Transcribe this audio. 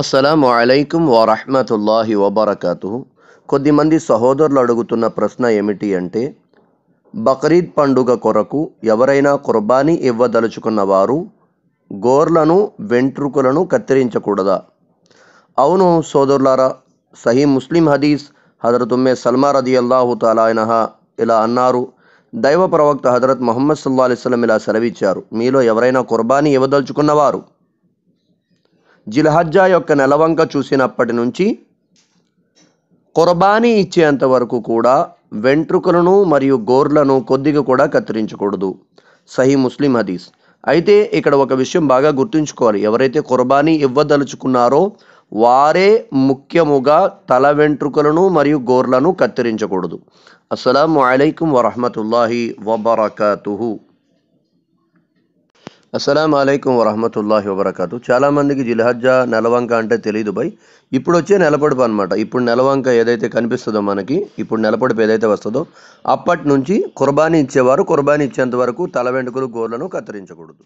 అస్సలము అలైకుం వరహమతుల్లాహి వబర్కతు కొద్దిమంది సహోదరులు అడుగుతున్న ప్రశ్న ఏమిటి అంటే బక్రీద్ పండుగ కొరకు ఎవరైనా కుర్బానీ ఇవ్వదలుచుకున్న వారు గోర్లను వెంట్రుకులను కత్తిరించకూడదా అవును సోదరులారా సహీ ముస్లిం హదీస్ హజరత్ సల్మార్ సల్మా రది అల్లాహు తలాయనహ ఇలా అన్నారు దైవ ప్రవక్త హజరత్ మొహమ్మద్ సల్లా ఇలా సెలవిచ్చారు మీలో ఎవరైనా కుర్బానీ ఇవ్వదలుచుకున్నవారు జిల్హజ్జా యొక్క నెలవంక చూసినప్పటి నుంచి కొరబానీ ఇచ్చేంత వరకు కూడా వెంట్రుకలను మరియు గోర్లను కొద్దిగా కూడా కత్తిరించకూడదు సహీ ముస్లిం హదీస్ అయితే ఇక్కడ ఒక విషయం బాగా గుర్తుంచుకోవాలి ఎవరైతే కుర్బానీ ఇవ్వదలుచుకున్నారో వారే ముఖ్యముగా తల వెంట్రుకలను మరియు గోర్లను కత్తిరించకూడదు అస్సలం అయికం వరహమతుల్లాహి వబర్కతు అస్సలం అయికం వరహమతుల్లాహి వబర్కాతు చాలామందికి జిల్హజ్జా నెలవంక అంటే తెలియదు భయ్ ఇప్పుడు వచ్చే నెలపడుపు అనమాట ఇప్పుడు నెలవంక ఏదైతే కనిపిస్తుందో మనకి ఇప్పుడు నెలపడుపు ఏదైతే వస్తుందో అప్పటి నుంచి కుర్బానీ ఇచ్చేవారు కుర్బానీ ఇచ్చేంత వరకు తల వెంటుకలు గోర్లను కత్తిరించకూడదు